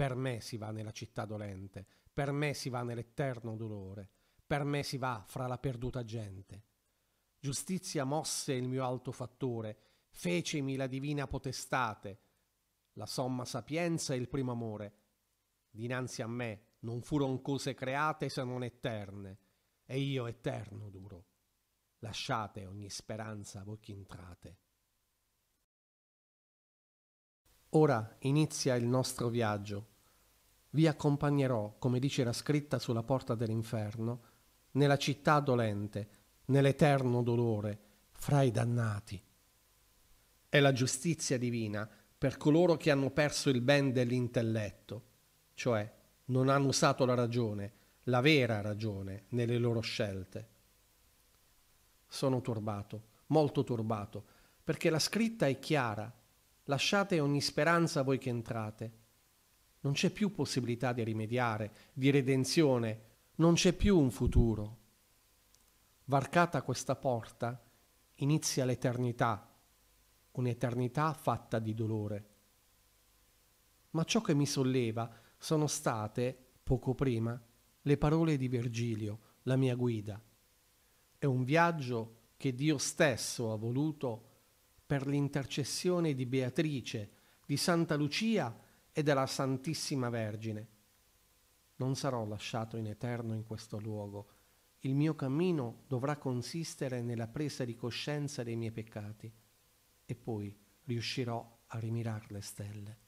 Per me si va nella città dolente, per me si va nell'eterno dolore, per me si va fra la perduta gente. Giustizia mosse il mio alto fattore, fecemi la divina potestate, la somma sapienza e il primo amore. Dinanzi a me non furon cose create se non eterne, e io eterno duro. Lasciate ogni speranza voi che entrate. Ora inizia il nostro viaggio. Vi accompagnerò, come dice la scritta sulla porta dell'inferno, nella città dolente, nell'eterno dolore, fra i dannati. È la giustizia divina per coloro che hanno perso il ben dell'intelletto, cioè non hanno usato la ragione, la vera ragione, nelle loro scelte. Sono turbato, molto turbato, perché la scritta è chiara Lasciate ogni speranza voi che entrate. Non c'è più possibilità di rimediare, di redenzione, non c'è più un futuro. Varcata questa porta, inizia l'eternità, un'eternità fatta di dolore. Ma ciò che mi solleva sono state, poco prima, le parole di Virgilio, la mia guida. È un viaggio che Dio stesso ha voluto per l'intercessione di Beatrice, di Santa Lucia e della Santissima Vergine. Non sarò lasciato in eterno in questo luogo. Il mio cammino dovrà consistere nella presa di coscienza dei miei peccati e poi riuscirò a rimirar le stelle.